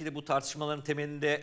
belki de bu tartışmaların temelinde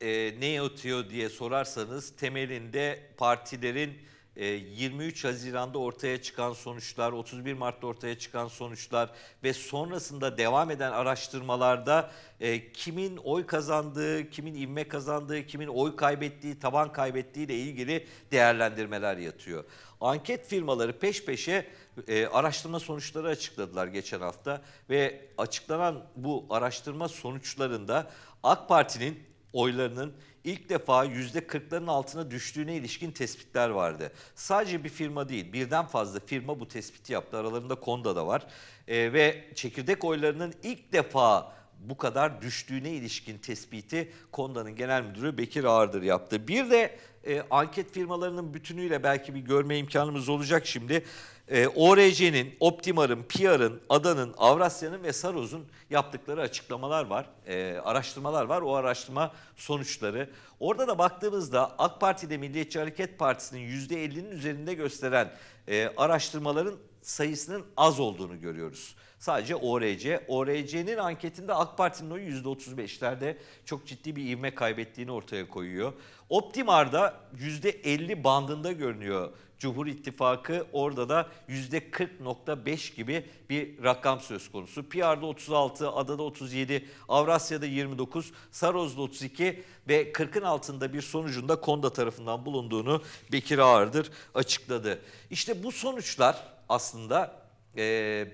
e, ne yatıyor diye sorarsanız temelinde partilerin 23 e, Haziran'da ortaya çıkan sonuçlar, 31 Mart'ta ortaya çıkan sonuçlar ve sonrasında devam eden araştırmalarda e, kimin oy kazandığı, kimin ivme kazandığı, kimin oy kaybettiği, taban kaybettiği ile ilgili değerlendirmeler yatıyor. Anket firmaları peş peşe e, araştırma sonuçları açıkladılar geçen hafta ve açıklanan bu araştırma sonuçlarında AK Parti'nin oylarının ilk defa %40'ların altına düştüğüne ilişkin tespitler vardı. Sadece bir firma değil birden fazla firma bu tespiti yaptı. Aralarında Konda da var e, ve çekirdek oylarının ilk defa bu kadar düştüğüne ilişkin tespiti Konda'nın genel müdürü Bekir Ağırdır yaptı. Bir de e, anket firmalarının bütünüyle belki bir görme imkanımız olacak şimdi e, ee, ORC'nin, Optimar'ın, PR'ın, ADA'nın, Avrasya'nın ve Saroz'un yaptıkları açıklamalar var, e, araştırmalar var. O araştırma sonuçları. Orada da baktığımızda AK Parti'de Milliyetçi Hareket Partisi'nin %50'nin üzerinde gösteren e, araştırmaların sayısının az olduğunu görüyoruz. Sadece ORC. ORC'nin anketinde AK Parti'nin oyu %35'lerde çok ciddi bir ivme kaybettiğini ortaya koyuyor. Optimar'da %50 bandında görünüyor Cumhur İttifakı orada da %40.5 gibi bir rakam söz konusu. PR'da 36, adada 37, Avrasya'da 29, Saroz'da 32 ve 40'ın altında bir sonucun da Konda tarafından bulunduğunu Bekir Ağırdır açıkladı. İşte bu sonuçlar aslında e,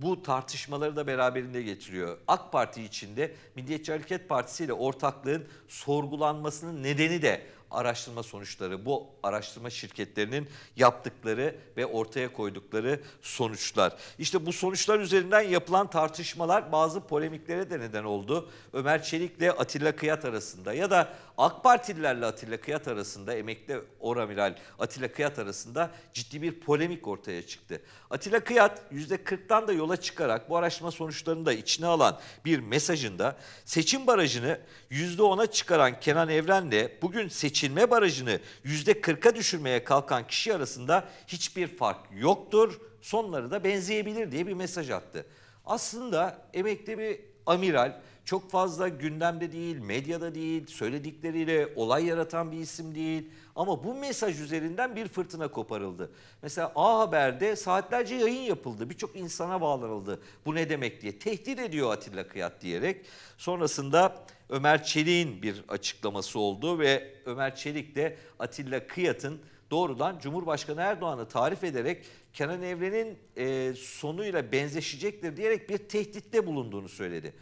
bu tartışmaları da beraberinde getiriyor. AK Parti içinde Milliyetçi Hareket Partisi ile ortaklığın sorgulanmasının nedeni de araştırma sonuçları, bu araştırma şirketlerinin yaptıkları ve ortaya koydukları sonuçlar. İşte bu sonuçlar üzerinden yapılan tartışmalar bazı polemiklere de neden oldu. Ömer Çelik ile Atilla Kıyat arasında ya da AK Partililerle Atilla Kıyat arasında emekli oramiral Atilla Kıyat arasında ciddi bir polemik ortaya çıktı. Atilla Kıyat %40'tan da yola çıkarak bu araştırma sonuçlarını da içine alan bir mesajında seçim barajını %10'a çıkaran Kenan Evren'le bugün seçilme barajını %40'a düşürmeye kalkan kişi arasında hiçbir fark yoktur. Sonları da benzeyebilir diye bir mesaj attı. Aslında emekli bir amiral çok fazla gündemde değil, medyada değil, söyledikleriyle olay yaratan bir isim değil. Ama bu mesaj üzerinden bir fırtına koparıldı. Mesela A Haber'de saatlerce yayın yapıldı. Birçok insana bağlanıldı. Bu ne demek diye. Tehdit ediyor Atilla Kıyat diyerek. Sonrasında Ömer Çelik'in bir açıklaması oldu ve Ömer Çelik de Atilla Kıyat'ın doğrudan Cumhurbaşkanı Erdoğan'ı tarif ederek Kenan Evren'in e, sonuyla benzeşecektir diyerek bir tehditte bulunduğunu söyledi.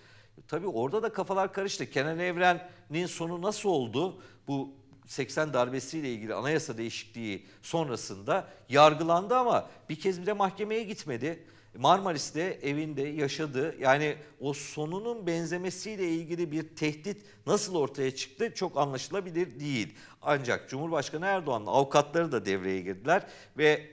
Tabii orada da kafalar karıştı. Kenan Evren'in sonu nasıl oldu? Bu 80 darbesiyle ilgili anayasa değişikliği sonrasında yargılandı ama bir kez bile mahkemeye gitmedi. Marmaris'te evinde yaşadı. Yani o sonunun benzemesiyle ilgili bir tehdit nasıl ortaya çıktı çok anlaşılabilir değil. Ancak Cumhurbaşkanı Erdoğan'ın avukatları da devreye girdiler ve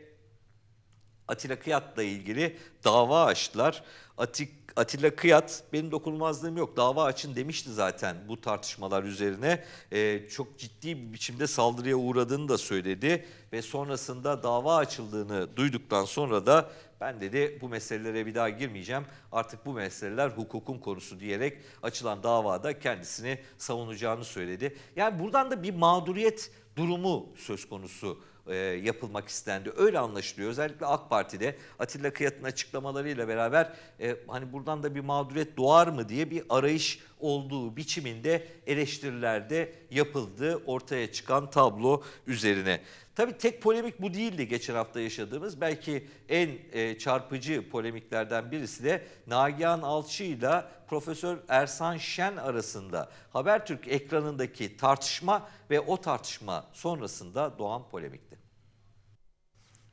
Atilla Kıyat'la ilgili dava açtılar. Atik, Atilla Kıyat benim dokunulmazlığım yok dava açın demişti zaten bu tartışmalar üzerine. E, çok ciddi bir biçimde saldırıya uğradığını da söyledi ve sonrasında dava açıldığını duyduktan sonra da ben dedi bu meselelere bir daha girmeyeceğim. Artık bu meseleler hukukun konusu diyerek açılan davada kendisini savunacağını söyledi. Yani buradan da bir mağduriyet durumu söz konusu e, yapılmak istendi. Öyle anlaşılıyor. Özellikle AK Parti'de Atilla Kıyat'ın açıklamalarıyla beraber e, hani buradan da bir mağduriyet doğar mı diye bir arayış olduğu biçiminde eleştirilerde yapıldı ortaya çıkan tablo üzerine. Tabii tek polemik bu değildi geçen hafta yaşadığımız. Belki en e, çarpıcı polemiklerden birisi de Nagihan Alçı ile Profesör Ersan Şen arasında Habertürk ekranındaki tartışma ve o tartışma sonrasında doğan polemikti.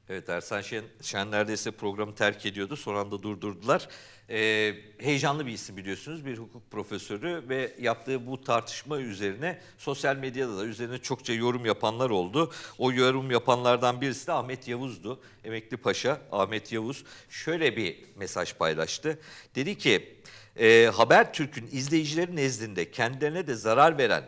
Evet Ersan Şen, Şen neredeyse programı terk ediyordu. Son anda durdurdular. Ee, heyecanlı bir isim biliyorsunuz. Bir hukuk profesörü ve yaptığı bu tartışma üzerine sosyal medyada da üzerine çokça yorum yapanlar oldu. O yorum yapanlardan birisi de Ahmet Yavuz'du. Emekli Paşa Ahmet Yavuz şöyle bir mesaj paylaştı. Dedi ki e, Habertürk'ün izleyicilerin nezdinde kendilerine de zarar veren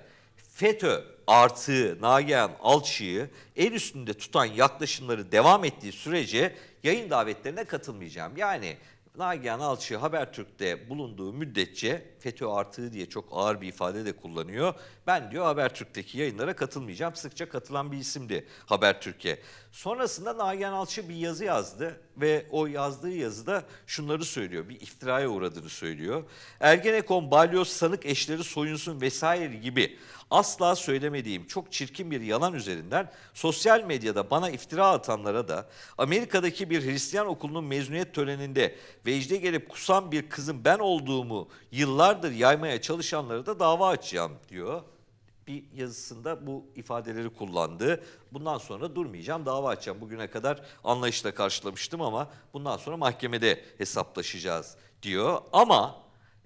FETÖ artığı Nagihan Alçı'yı el üstünde tutan yaklaşımları devam ettiği sürece yayın davetlerine katılmayacağım. Yani Nagihan Alçı Habertürk'te bulunduğu müddetçe FETÖ artığı diye çok ağır bir ifade de kullanıyor. Ben diyor Habertürk'teki yayınlara katılmayacağım. Sıkça katılan bir isimdi Habertürk'e. Sonrasında Nagihan Alçı bir yazı yazdı ve o yazdığı yazıda şunları söylüyor. Bir iftiraya uğradığını söylüyor. Ergenekon, balyoz, sanık eşleri soyunsun vesaire gibi asla söylemediğim çok çirkin bir yalan üzerinden sosyal medyada bana iftira atanlara da Amerika'daki bir Hristiyan okulunun mezuniyet töreninde vecde gelip kusan bir kızın ben olduğumu yıllar yıllardır yaymaya çalışanları da dava açacağım diyor. Bir yazısında bu ifadeleri kullandı. Bundan sonra durmayacağım, dava açacağım. Bugüne kadar anlayışla karşılamıştım ama bundan sonra mahkemede hesaplaşacağız diyor. Ama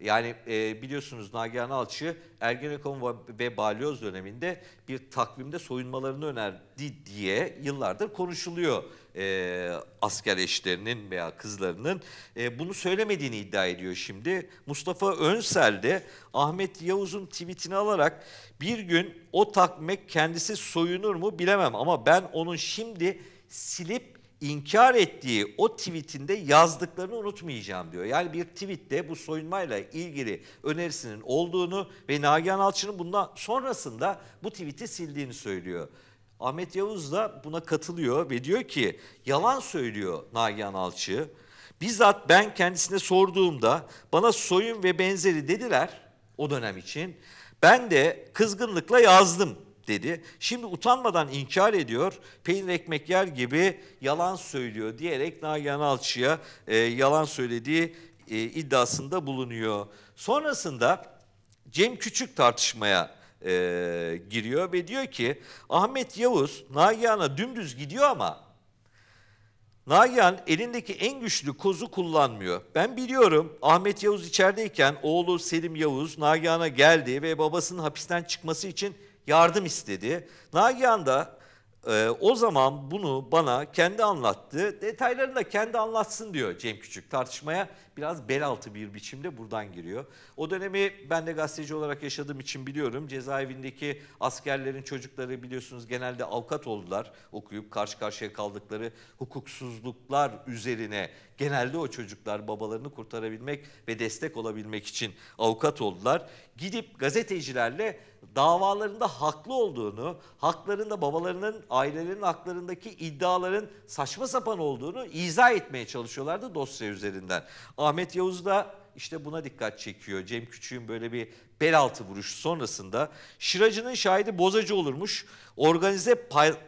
yani e, biliyorsunuz Nagihan Alçı Ergenekon ve Balyoz döneminde bir takvimde soyunmalarını önerdi diye yıllardır konuşuluyor e, asker eşlerinin veya kızlarının. E, bunu söylemediğini iddia ediyor şimdi. Mustafa Önsel de Ahmet Yavuz'un tweetini alarak bir gün o takmek kendisi soyunur mu bilemem ama ben onun şimdi silip inkar ettiği o tweetinde yazdıklarını unutmayacağım diyor. Yani bir tweette bu soyunmayla ilgili önerisinin olduğunu ve Nagihan Alçı'nın bundan sonrasında bu tweeti sildiğini söylüyor. Ahmet Yavuz da buna katılıyor ve diyor ki yalan söylüyor Nagihan Alçı. Bizzat ben kendisine sorduğumda bana soyun ve benzeri dediler o dönem için. Ben de kızgınlıkla yazdım dedi. Şimdi utanmadan inkar ediyor, peynir ekmek yer gibi yalan söylüyor diyerek Nagihan Alçı'ya e, yalan söylediği e, iddiasında bulunuyor. Sonrasında Cem Küçük tartışmaya e, giriyor ve diyor ki Ahmet Yavuz Nagihan'a dümdüz gidiyor ama Nagihan elindeki en güçlü kozu kullanmıyor. Ben biliyorum Ahmet Yavuz içerideyken oğlu Selim Yavuz Nagihan'a geldi ve babasının hapisten çıkması için yardım istedi. Nagihan da e, o zaman bunu bana kendi anlattı. Detaylarını da kendi anlatsın diyor Cem Küçük tartışmaya biraz bel altı bir biçimde buradan giriyor. O dönemi ben de gazeteci olarak yaşadığım için biliyorum. Cezaevindeki askerlerin çocukları biliyorsunuz genelde avukat oldular. Okuyup karşı karşıya kaldıkları hukuksuzluklar üzerine genelde o çocuklar babalarını kurtarabilmek ve destek olabilmek için avukat oldular. Gidip gazetecilerle davalarında haklı olduğunu, haklarında babalarının, ailelerinin haklarındaki iddiaların saçma sapan olduğunu izah etmeye çalışıyorlardı dosya üzerinden. Ahmet Yavuz da işte buna dikkat çekiyor. Cem Küçük'ün böyle bir bel altı vuruşu sonrasında Şıracı'nın şahidi bozacı olurmuş. Organize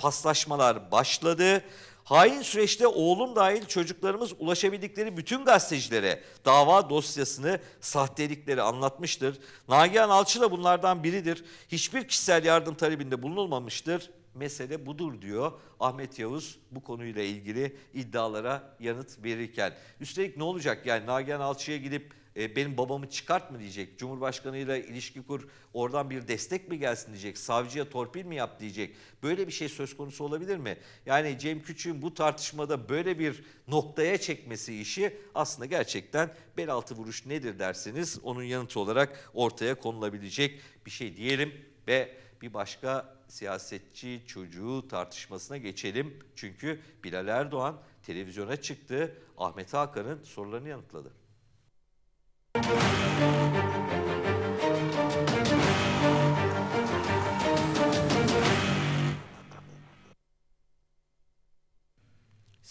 paslaşmalar başladı. Hain süreçte oğlum dahil çocuklarımız ulaşabildikleri bütün gazetecilere dava dosyasını sahtelikleri anlatmıştır. Nagihan Alçı da bunlardan biridir. Hiçbir kişisel yardım talebinde bulunulmamıştır mesele budur diyor Ahmet Yavuz bu konuyla ilgili iddialara yanıt verirken. Üstelik ne olacak yani Nagihan Alçı'ya gidip e, benim babamı çıkart mı diyecek, Cumhurbaşkanı'yla ilişki kur, oradan bir destek mi gelsin diyecek, savcıya torpil mi yap diyecek. Böyle bir şey söz konusu olabilir mi? Yani Cem Küçük'ün bu tartışmada böyle bir noktaya çekmesi işi aslında gerçekten bel altı vuruş nedir derseniz onun yanıtı olarak ortaya konulabilecek bir şey diyelim ve bir başka siyasetçi çocuğu tartışmasına geçelim. Çünkü Bilal Erdoğan televizyona çıktı. Ahmet Hakan'ın sorularını yanıtladı.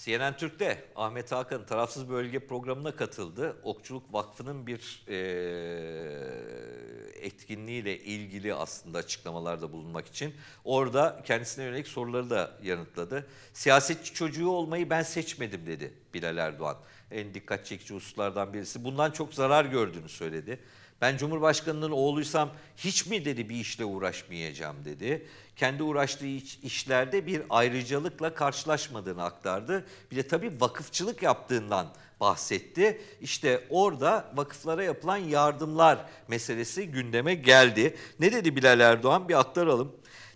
CNN Türk'te Ahmet Hakan tarafsız bölge programına katıldı. Okçuluk Vakfı'nın bir e, etkinliğiyle ilgili aslında açıklamalarda bulunmak için. Orada kendisine yönelik soruları da yanıtladı. Siyasetçi çocuğu olmayı ben seçmedim dedi Bilal Erdoğan. En dikkat çekici hususlardan birisi. Bundan çok zarar gördüğünü söyledi. Ben Cumhurbaşkanı'nın oğluysam hiç mi dedi bir işle uğraşmayacağım dedi kendi uğraştığı işlerde bir ayrıcalıkla karşılaşmadığını aktardı. Bir de tabii vakıfçılık yaptığından bahsetti. İşte orada vakıflara yapılan yardımlar meselesi gündeme geldi. Ne dedi Bilal Erdoğan bir aktaralım.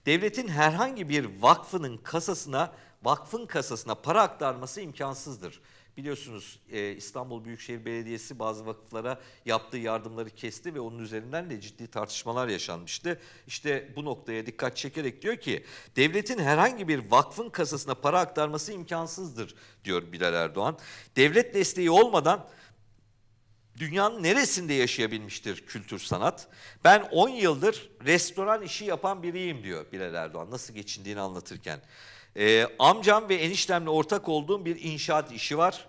Devletin herhangi bir vakfının kasasına, vakfın kasasına para aktarması imkansızdır biliyorsunuz e, İstanbul Büyükşehir Belediyesi bazı vakıflara yaptığı yardımları kesti ve onun üzerinden de ciddi tartışmalar yaşanmıştı. İşte bu noktaya dikkat çekerek diyor ki devletin herhangi bir vakfın kasasına para aktarması imkansızdır diyor Bilal Erdoğan. Devlet desteği olmadan dünyanın neresinde yaşayabilmiştir kültür sanat? Ben 10 yıldır restoran işi yapan biriyim diyor Bilal Erdoğan nasıl geçindiğini anlatırken. Ee, amcam ve eniştemle ortak olduğum bir inşaat işi var.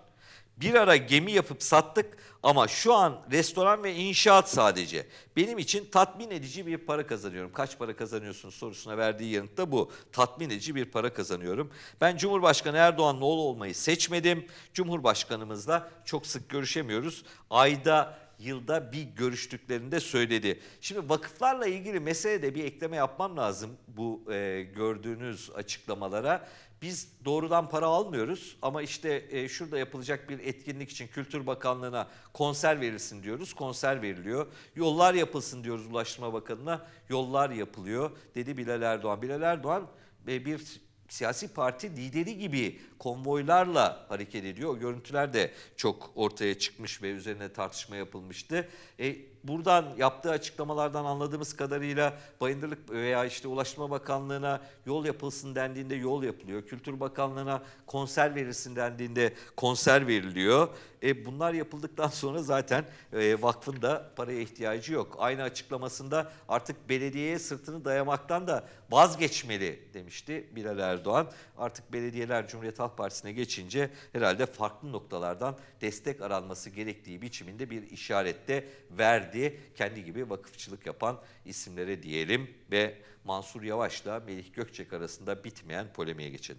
Bir ara gemi yapıp sattık ama şu an restoran ve inşaat sadece. Benim için tatmin edici bir para kazanıyorum. Kaç para kazanıyorsun sorusuna verdiği yanıt da bu. Tatmin edici bir para kazanıyorum. Ben Cumhurbaşkanı Erdoğan'ın oğlu olmayı seçmedim. Cumhurbaşkanımızla çok sık görüşemiyoruz. Ayda yılda bir görüştüklerinde söyledi. Şimdi vakıflarla ilgili meselede bir ekleme yapmam lazım bu e, gördüğünüz açıklamalara biz doğrudan para almıyoruz ama işte e, şurada yapılacak bir etkinlik için Kültür Bakanlığı'na konser verilsin diyoruz. Konser veriliyor. Yollar yapılsın diyoruz Ulaştırma Bakanı'na. Yollar yapılıyor dedi Bilal Erdoğan. Bilal Erdoğan e, bir siyasi parti lideri gibi konvoylarla hareket ediyor. O görüntüler de çok ortaya çıkmış ve üzerine tartışma yapılmıştı. E, buradan yaptığı açıklamalardan anladığımız kadarıyla Bayındırlık veya işte Ulaştırma Bakanlığı'na yol yapılsın dendiğinde yol yapılıyor. Kültür Bakanlığı'na konser verilsin dendiğinde konser veriliyor. E, bunlar yapıldıktan sonra zaten e, vakfın da paraya ihtiyacı yok. Aynı açıklamasında artık belediyeye sırtını dayamaktan da vazgeçmeli demişti Bilal Erdoğan. Artık belediyeler Cumhuriyet Halk Partisi'ne geçince herhalde farklı noktalardan destek aranması gerektiği biçiminde bir işarette verdi kendi kendi gibi vakıfçılık yapan isimlere diyelim ve Mansur Yavaş'la Melih Gökçek arasında bitmeyen polemiğe geçin.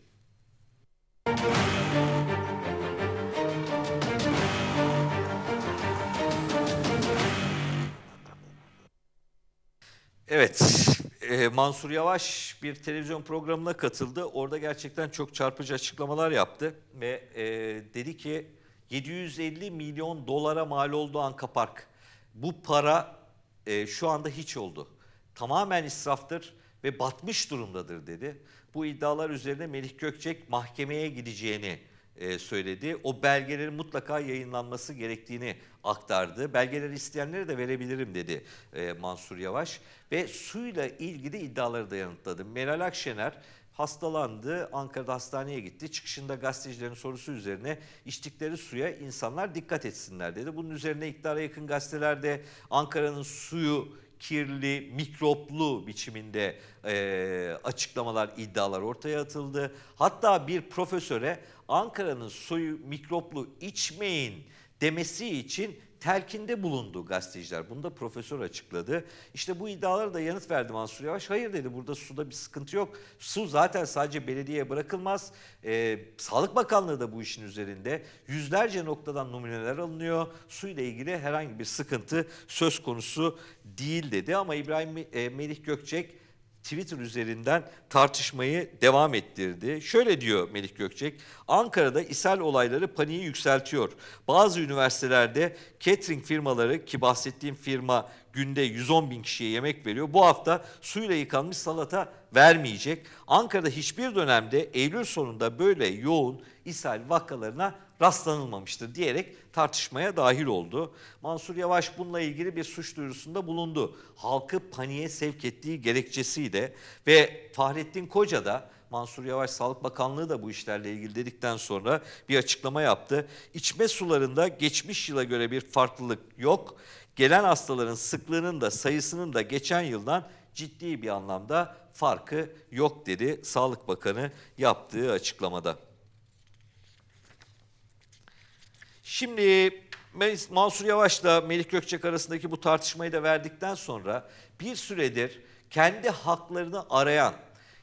Evet, e, Mansur Yavaş bir televizyon programına katıldı. Orada gerçekten çok çarpıcı açıklamalar yaptı ve e, dedi ki 750 milyon dolara mal oldu Anka Park bu para e, şu anda hiç oldu. Tamamen israftır ve batmış durumdadır dedi. Bu iddialar üzerine Melih Gökçek mahkemeye gideceğini e, söyledi. O belgelerin mutlaka yayınlanması gerektiğini aktardı. Belgeleri isteyenlere de verebilirim dedi e, Mansur Yavaş. Ve suyla ilgili iddiaları da yanıtladı. Meral Akşener hastalandı. Ankara'da hastaneye gitti. Çıkışında gazetecilerin sorusu üzerine içtikleri suya insanlar dikkat etsinler dedi. Bunun üzerine iktidara yakın gazetelerde Ankara'nın suyu kirli, mikroplu biçiminde e, açıklamalar, iddialar ortaya atıldı. Hatta bir profesöre Ankara'nın suyu mikroplu içmeyin demesi için telkinde bulundu gazeteciler. Bunu da profesör açıkladı. İşte bu iddialara da yanıt verdi Mansur Yavaş. Hayır dedi burada suda bir sıkıntı yok. Su zaten sadece belediyeye bırakılmaz. E, Sağlık Bakanlığı da bu işin üzerinde. Yüzlerce noktadan numuneler alınıyor. su ile ilgili herhangi bir sıkıntı söz konusu değil dedi. Ama İbrahim e, Melih Gökçek Twitter üzerinden tartışmayı devam ettirdi. Şöyle diyor Melih Gökçek, Ankara'da ishal olayları paniği yükseltiyor. Bazı üniversitelerde catering firmaları ki bahsettiğim firma günde 110 bin kişiye yemek veriyor. Bu hafta suyla yıkanmış salata vermeyecek. Ankara'da hiçbir dönemde Eylül sonunda böyle yoğun ishal vakalarına rastlanılmamıştır diyerek tartışmaya dahil oldu. Mansur Yavaş bununla ilgili bir suç duyurusunda bulundu. Halkı paniğe sevk ettiği gerekçesiyle ve Fahrettin Koca da Mansur Yavaş Sağlık Bakanlığı da bu işlerle ilgili dedikten sonra bir açıklama yaptı. İçme sularında geçmiş yıla göre bir farklılık yok. Gelen hastaların sıklığının da sayısının da geçen yıldan ciddi bir anlamda farkı yok dedi Sağlık Bakanı yaptığı açıklamada. Şimdi Mansur Yavaş'la Melih Gökçek arasındaki bu tartışmayı da verdikten sonra bir süredir kendi haklarını arayan,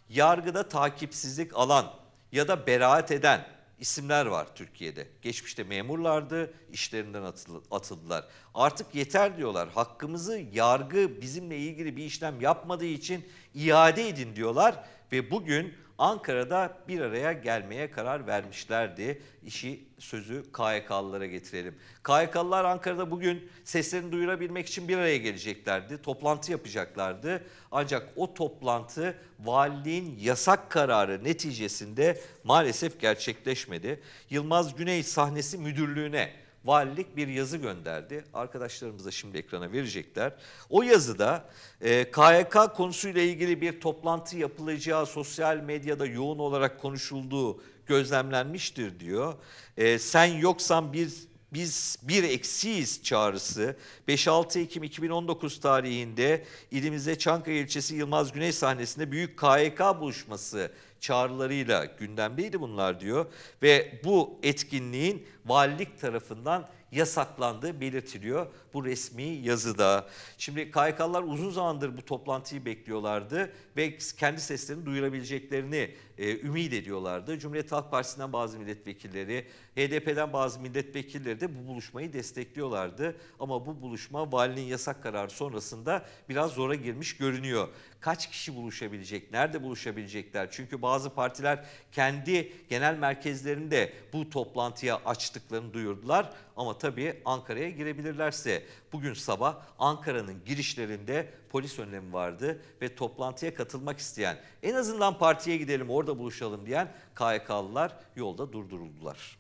yargıda takipsizlik alan ya da beraat eden isimler var Türkiye'de. Geçmişte memurlardı, işlerinden atıldılar. Artık yeter diyorlar. Hakkımızı yargı bizimle ilgili bir işlem yapmadığı için iade edin diyorlar ve bugün Ankara'da bir araya gelmeye karar vermişlerdi. İşi sözü KYK'lılara getirelim. KYK'lılar Ankara'da bugün seslerini duyurabilmek için bir araya geleceklerdi. Toplantı yapacaklardı. Ancak o toplantı valiliğin yasak kararı neticesinde maalesef gerçekleşmedi. Yılmaz Güney sahnesi müdürlüğüne valilik bir yazı gönderdi. Arkadaşlarımız da şimdi ekrana verecekler. O yazıda e, KYK konusuyla ilgili bir toplantı yapılacağı sosyal medyada yoğun olarak konuşulduğu gözlemlenmiştir diyor. E, sen yoksan biz biz bir eksiyiz çağrısı 5-6 Ekim 2019 tarihinde ilimize Çankaya ilçesi Yılmaz Güney sahnesinde büyük KYK buluşması çağrılarıyla gündemdeydi bunlar diyor. Ve bu etkinliğin valilik tarafından yasaklandığı belirtiliyor bu resmi yazıda. Şimdi KYK'lar uzun zamandır bu toplantıyı bekliyorlardı ve kendi seslerini duyurabileceklerini e, ümit ediyorlardı. Cumhuriyet Halk Partisi'nden bazı milletvekilleri, HDP'den bazı milletvekilleri de bu buluşmayı destekliyorlardı. Ama bu buluşma valinin yasak kararı sonrasında biraz zora girmiş görünüyor. Kaç kişi buluşabilecek, nerede buluşabilecekler? Çünkü bazı partiler kendi genel merkezlerinde bu toplantıya açtıklarını duyurdular. Ama tabii Ankara'ya girebilirlerse bugün sabah Ankara'nın girişlerinde polis önlemi vardı ve toplantıya katılmak isteyen en azından partiye gidelim orada buluşalım diyen KYK'lılar yolda durduruldular.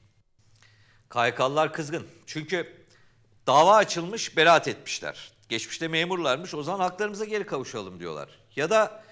KYK'lılar kızgın çünkü dava açılmış beraat etmişler. Geçmişte memurlarmış o zaman haklarımıza geri kavuşalım diyorlar. Ya da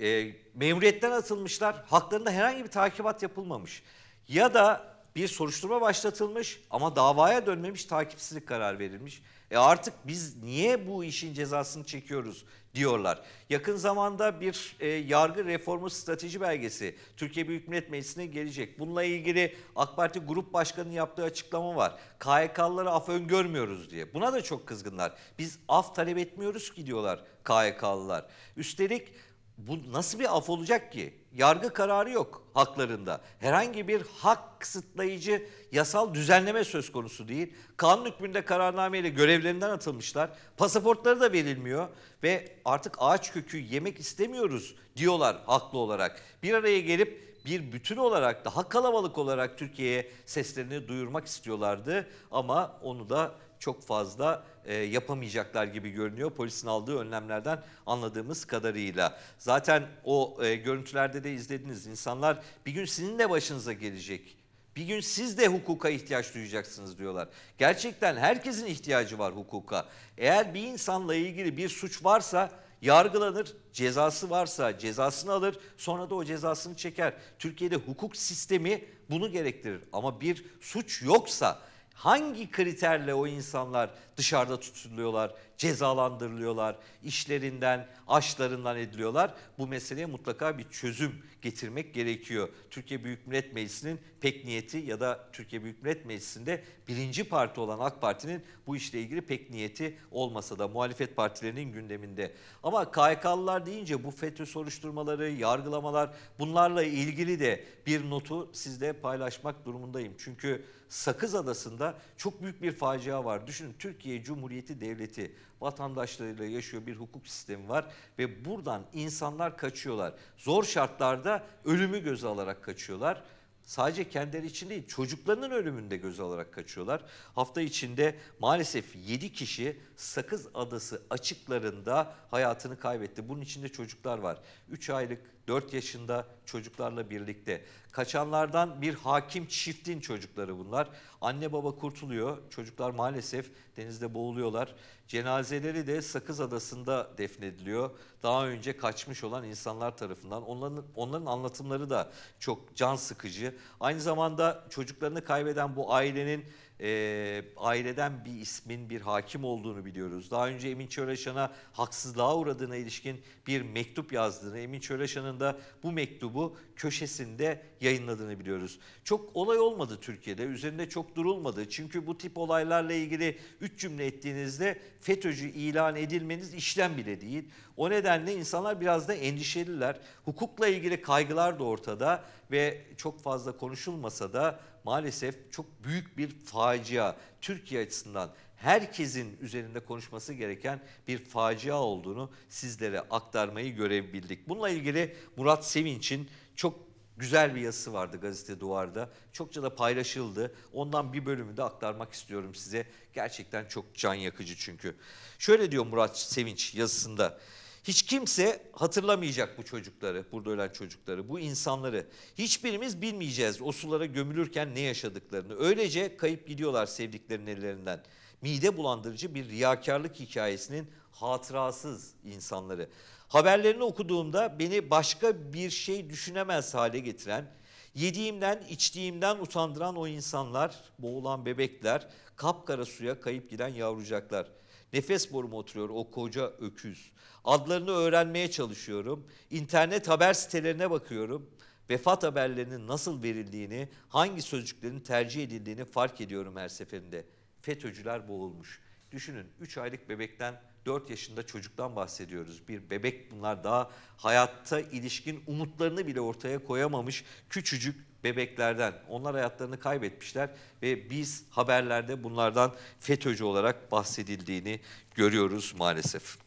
e, memuriyetten atılmışlar haklarında herhangi bir takibat yapılmamış. Ya da bir soruşturma başlatılmış ama davaya dönmemiş takipsizlik karar verilmiş. E artık biz niye bu işin cezasını çekiyoruz diyorlar. Yakın zamanda bir e, yargı reformu strateji belgesi Türkiye Büyük Millet Meclisi'ne gelecek. Bununla ilgili AK Parti Grup Başkanı'nın yaptığı açıklama var. KYK'lılara af öngörmüyoruz diye. Buna da çok kızgınlar. Biz af talep etmiyoruz ki diyorlar KYK'lılar. Üstelik bu nasıl bir af olacak ki? Yargı kararı yok haklarında. Herhangi bir hak kısıtlayıcı yasal düzenleme söz konusu değil. Kanun hükmünde kararnameyle görevlerinden atılmışlar. Pasaportları da verilmiyor ve artık ağaç kökü yemek istemiyoruz diyorlar haklı olarak. Bir araya gelip bir bütün olarak daha kalabalık olarak Türkiye'ye seslerini duyurmak istiyorlardı ama onu da çok fazla e, yapamayacaklar gibi görünüyor polisin aldığı önlemlerden anladığımız kadarıyla. Zaten o e, görüntülerde de izlediniz insanlar bir gün sizin de başınıza gelecek. Bir gün siz de hukuka ihtiyaç duyacaksınız diyorlar. Gerçekten herkesin ihtiyacı var hukuka. Eğer bir insanla ilgili bir suç varsa yargılanır, cezası varsa cezasını alır, sonra da o cezasını çeker. Türkiye'de hukuk sistemi bunu gerektirir ama bir suç yoksa hangi kriterle o insanlar dışarıda tutuluyorlar? cezalandırılıyorlar, işlerinden, aşlarından ediliyorlar. Bu meseleye mutlaka bir çözüm getirmek gerekiyor. Türkiye Büyük Millet Meclisi'nin pek niyeti ya da Türkiye Büyük Millet Meclisi'nde birinci parti olan AK Parti'nin bu işle ilgili pek niyeti olmasa da muhalefet partilerinin gündeminde. Ama KHK'lılar deyince bu FETÖ soruşturmaları, yargılamalar bunlarla ilgili de bir notu sizle paylaşmak durumundayım. Çünkü Sakız Adası'nda çok büyük bir facia var. Düşünün Türkiye Cumhuriyeti Devleti vatandaşlarıyla yaşıyor bir hukuk sistemi var ve buradan insanlar kaçıyorlar. Zor şartlarda ölümü göze alarak kaçıyorlar. Sadece kendileri için değil çocuklarının ölümünde göze alarak kaçıyorlar. Hafta içinde maalesef 7 kişi Sakız Adası açıklarında hayatını kaybetti. Bunun içinde çocuklar var. 3 aylık 4 yaşında çocuklarla birlikte. Kaçanlardan bir hakim çiftin çocukları bunlar. Anne baba kurtuluyor. Çocuklar maalesef denizde boğuluyorlar. Cenazeleri de Sakız Adası'nda defnediliyor. Daha önce kaçmış olan insanlar tarafından. Onların, onların anlatımları da çok can sıkıcı. Aynı zamanda çocuklarını kaybeden bu ailenin e, aileden bir ismin bir hakim olduğunu biliyoruz. Daha önce Emin Çöreşan'a haksızlığa uğradığına ilişkin bir mektup yazdığını, Emin Çöreşan'ın da bu mektubu köşesinde yayınladığını biliyoruz. Çok olay olmadı Türkiye'de, üzerinde çok durulmadı. Çünkü bu tip olaylarla ilgili üç cümle ettiğinizde FETÖ'cü ilan edilmeniz işlem bile değil. O nedenle insanlar biraz da endişeliler. Hukukla ilgili kaygılar da ortada ve çok fazla konuşulmasa da maalesef çok büyük bir facia Türkiye açısından herkesin üzerinde konuşması gereken bir facia olduğunu sizlere aktarmayı görebildik. Bununla ilgili Murat Sevinç'in çok güzel bir yazısı vardı gazete duvarda. Çokça da paylaşıldı. Ondan bir bölümü de aktarmak istiyorum size. Gerçekten çok can yakıcı çünkü. Şöyle diyor Murat Sevinç yazısında. Hiç kimse hatırlamayacak bu çocukları, burada ölen çocukları, bu insanları. Hiçbirimiz bilmeyeceğiz o sulara gömülürken ne yaşadıklarını. Öylece kayıp gidiyorlar sevdiklerinin ellerinden. Mide bulandırıcı bir riyakarlık hikayesinin hatırasız insanları. Haberlerini okuduğumda beni başka bir şey düşünemez hale getiren, yediğimden içtiğimden utandıran o insanlar, boğulan bebekler, Kapkara suya kayıp giden yavrucaklar. Nefes boruma oturuyor o koca öküz. Adlarını öğrenmeye çalışıyorum. İnternet haber sitelerine bakıyorum. Vefat haberlerinin nasıl verildiğini, hangi sözcüklerin tercih edildiğini fark ediyorum her seferinde. FETÖ'cüler boğulmuş. Düşünün 3 aylık bebekten 4 yaşında çocuktan bahsediyoruz. Bir bebek bunlar daha hayatta ilişkin umutlarını bile ortaya koyamamış küçücük bebeklerden. Onlar hayatlarını kaybetmişler ve biz haberlerde bunlardan FETÖ'cü olarak bahsedildiğini görüyoruz maalesef.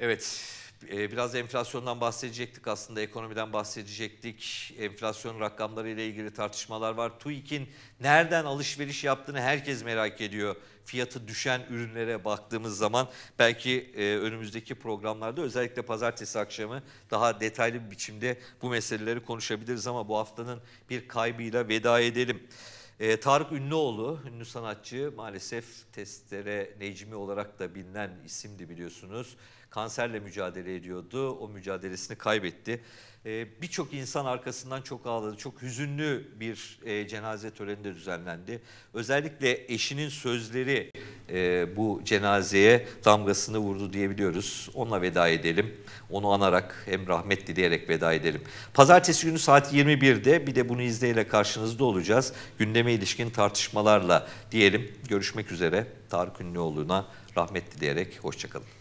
Evet, ee, biraz enflasyondan bahsedecektik aslında ekonomiden bahsedecektik. Enflasyon rakamları ile ilgili tartışmalar var. TÜİK'in nereden alışveriş yaptığını herkes merak ediyor. Fiyatı düşen ürünlere baktığımız zaman belki e, önümüzdeki programlarda özellikle pazartesi akşamı daha detaylı bir biçimde bu meseleleri konuşabiliriz ama bu haftanın bir kaybıyla veda edelim. E, Tarık Ünlüoğlu, ünlü sanatçı maalesef testere Necmi olarak da bilinen isimdi biliyorsunuz. Kanserle mücadele ediyordu, o mücadelesini kaybetti. E, Birçok insan arkasından çok ağladı, çok hüzünlü bir e, cenaze töreni de düzenlendi. Özellikle eşinin sözleri e, bu cenazeye damgasını vurdu diyebiliyoruz. Onunla veda edelim. Onu anarak hem rahmet dileyerek veda edelim. Pazartesi günü saat 21'de bir de bunu izleyle karşınızda olacağız. Gündeme ilişkin tartışmalarla diyelim. Görüşmek üzere. Tarık Ünlüoğlu'na rahmet dileyerek hoşçakalın.